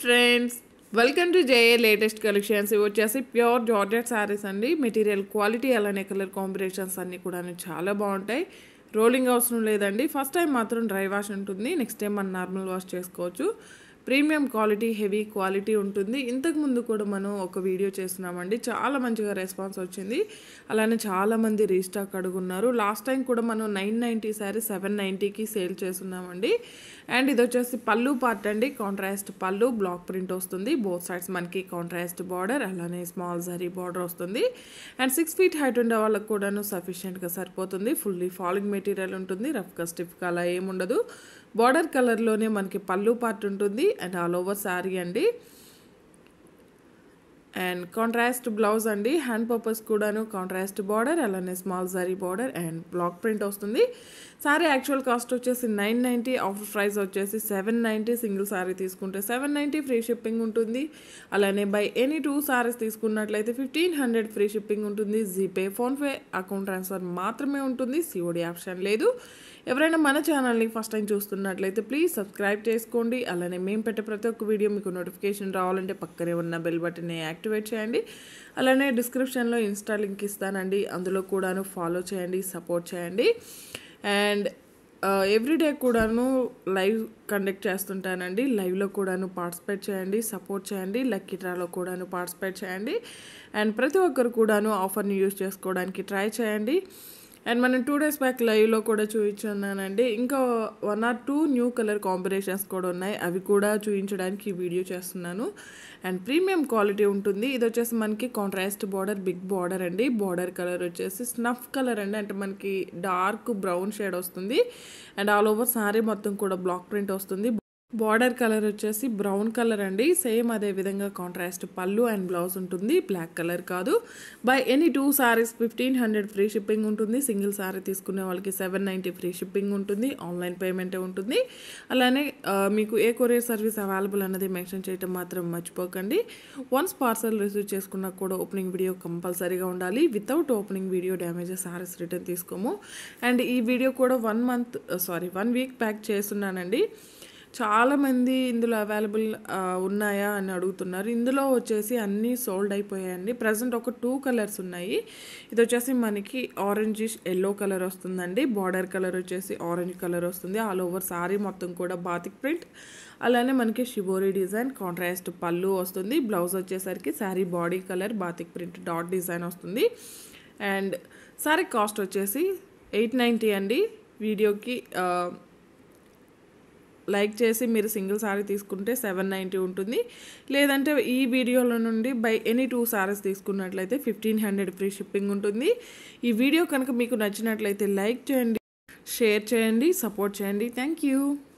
friends welcome to J A latest collections ఇవి వచ్చేసి pure georgette saris అండి మెటీరియల్ క్వాలిటీ అలానే కలర్ కాంబినేషన్స్ అన్నీ కూడా చాలా బాగుంటాయి రోలింగ్ అవసరం లేదండి ఫస్ట్ టైం మాత్రం డ్రై వాష్ ఉంటుంది నెక్స్ట్ టైం మనం నార్మల్ వాష్ చేసుకోవచ్చు ప్రీమియం క్వాలిటీ హెవీ క్వాలిటీ ఉంటుంది ఇంతకుముందు కూడా మనం ఒక వీడియో చేస్తున్నామండి చాలా మంచిగా రెస్పాన్స్ వచ్చింది అలానే చాలామంది రీస్టాక్ అడుగున్నారు లాస్ట్ టైం కూడా మనం నైన్ నైంటీ సారీ సెవెన్ నైంటీకి సేల్ చేస్తున్నామండి అండ్ ఇది వచ్చేసి పళ్ళు పార్ట్ అండి కాంట్రాస్ట్ పళ్ళు బ్లాక్ ప్రింట్ వస్తుంది బోత్ సైడ్స్ మనకి కాంట్రాస్ట్ బార్డర్ అలానే స్మాల్ జరీ బార్డర్ వస్తుంది అండ్ సిక్స్ ఫీట్ హైట్ ఉండే వాళ్ళకి కూడాను సఫిషియెంట్గా సరిపోతుంది ఫుల్లీ ఫాలింగ్ మెటీరియల్ ఉంటుంది రఫ్గా స్టిఫ్గా అలా ఏముండదు బార్డర్ కలర్లోనే మనకి పళ్ళు పార్ట్ ఉంటుంది అండ్ ఆల్ ఓవర్ శారీ అండి అండ్ కాంట్రాస్ట్ బ్లౌజ్ అండి హ్యాండ్ పర్పస్ కూడాను కాంట్రాస్ట్ బార్డర్ అలానే small sari border and black print వస్తుంది సారీ యాక్చువల్ కాస్ట్ వచ్చేసి నైన్ నైంటీ ఆఫర్ ప్రైస్ వచ్చేసి సెవెన్ నైంటీ సింగిల్ సారీ తీసుకుంటే సెవెన్ నైంటీ ఫ్రీ షిప్పింగ్ ఉంటుంది అలానే బై ఎనీ టూ సారీస్ తీసుకున్నట్లయితే ఫిఫ్టీన్ హండ్రెడ్ ఫ్రీ షిప్పింగ్ ఉంటుంది జీపే ఫోన్పే అకౌంట్ ట్రాన్స్ఫర్ మాత్రమే ఉంటుంది సిఓడి ఆప్షన్ లేదు ఎవరైనా మన ఛానల్ని ఫస్ట్ టైం చూస్తున్నట్లయితే ప్లీజ్ సబ్స్క్రైబ్ చేసుకోండి అలానే మేము పెట్టే ప్రతి ఒక్క వీడియో మీకు నోటిఫికేషన్ రావాలంటే పక్కనే ఉన్న బెల్ బటన్ని యాక్టివేట్ చేయండి అలానే డిస్క్రిప్షన్లో ఇన్స్టా లింక్ ఇస్తానండి అందులో కూడాను ఫాలో చేయండి సపోర్ట్ చేయండి అండ్ ఎవ్రీడే uh, కూడాను లైవ్ కండక్ట్ చేస్తుంటానండి లైవ్లో కూడాను పార్టిసిపేట్ చేయండి సపోర్ట్ చేయండి లక్కీ డ్రాలో కూడాను పార్టిసిపేట్ చేయండి అండ్ ప్రతి ఒక్కరు కూడాను ఆఫర్ని యూజ్ చేసుకోవడానికి ట్రై చేయండి అండ్ మనం టూ డేస్ బ్యాక్ లైవ్లో కూడా చూపించున్నానండి ఇంకా one or two new colour combinations కూడా ఉన్నాయి అవి కూడా చూపించడానికి వీడియో చేస్తున్నాను అండ్ ప్రీమియం క్వాలిటీ ఉంటుంది ఇది వచ్చేసి మనకి కాంట్రాస్ట్ బార్డర్ బిగ్ బార్డర్ అండి బార్డర్ కలర్ వచ్చేసి స్నఫ్ కలర్ అండి అంటే మనకి డార్క్ బ్రౌన్ షేడ్ వస్తుంది అండ్ ఆల్ ఓవర్ సారీ మొత్తం కూడా బ్లాక్ ప్రింట్ వస్తుంది బార్డర్ కలర్ వచ్చేసి బ్రౌన్ కలర్ అండి సేమ్ అదే విధంగా కాంట్రాస్ట్ పళ్ళు అండ్ బ్లౌజ్ ఉంటుంది బ్లాక్ కలర్ కాదు buy any two saris fifteen hundred free shipping ఉంటుంది సింగిల్ సారీ తీసుకునే వాళ్ళకి సెవెన్ నైంటీ ఫ్రీ షిప్పింగ్ ఉంటుంది ఆన్లైన్ పేమెంట్ ఉంటుంది అలానే మీకు ఏ కొరియర్ సర్వీస్ అవైలబుల్ అన్నది మెన్షన్ చేయటం మాత్రం మర్చిపోకండి వన్స్ పార్సల్ రిసీవ్ చేసుకున్నా కూడా ఓపెనింగ్ వీడియో కంపల్సరీగా ఉండాలి without opening video damage saris return తీసుకోము అండ్ ఈ వీడియో కూడా one month sorry one week pack చేస్తున్నానండి చాలామంది ఇందులో అవైలబుల్ ఉన్నాయా అని అడుగుతున్నారు ఇందులో వచ్చేసి అన్నీ సోల్డ్ అయిపోయాయండి ప్రజెంట్ ఒక టూ కలర్స్ ఉన్నాయి ఇది వచ్చేసి మనకి ఆరెంజ్ ఎల్లో కలర్ వస్తుందండి బార్డర్ కలర్ వచ్చేసి ఆరెంజ్ కలర్ వస్తుంది ఆల్ ఓవర్ సారీ మొత్తం కూడా బాతిక్ ప్రింట్ అలానే మనకి షిబోరి డిజైన్ కాంట్రాస్ట్ పళ్ళు వస్తుంది బ్లౌజ్ వచ్చేసరికి sari body colour batik print dot design వస్తుంది అండ్ శారీ కాస్ట్ వచ్చేసి ఎయిట్ నైంటీ అండి వీడియోకి లైక్ చేసి మీరు సింగిల్ శారీ తీసుకుంటే సెవెన్ నైంటీ ఉంటుంది లేదంటే ఈ వీడియోలో నుండి బై ఎనీ టూ శారీస్ తీసుకున్నట్లయితే ఫిఫ్టీన్ హండ్రెడ్ ఫ్రీ షిప్పింగ్ ఉంటుంది ఈ వీడియో కనుక మీకు నచ్చినట్లయితే లైక్ చేయండి షేర్ చేయండి సపోర్ట్ చేయండి థ్యాంక్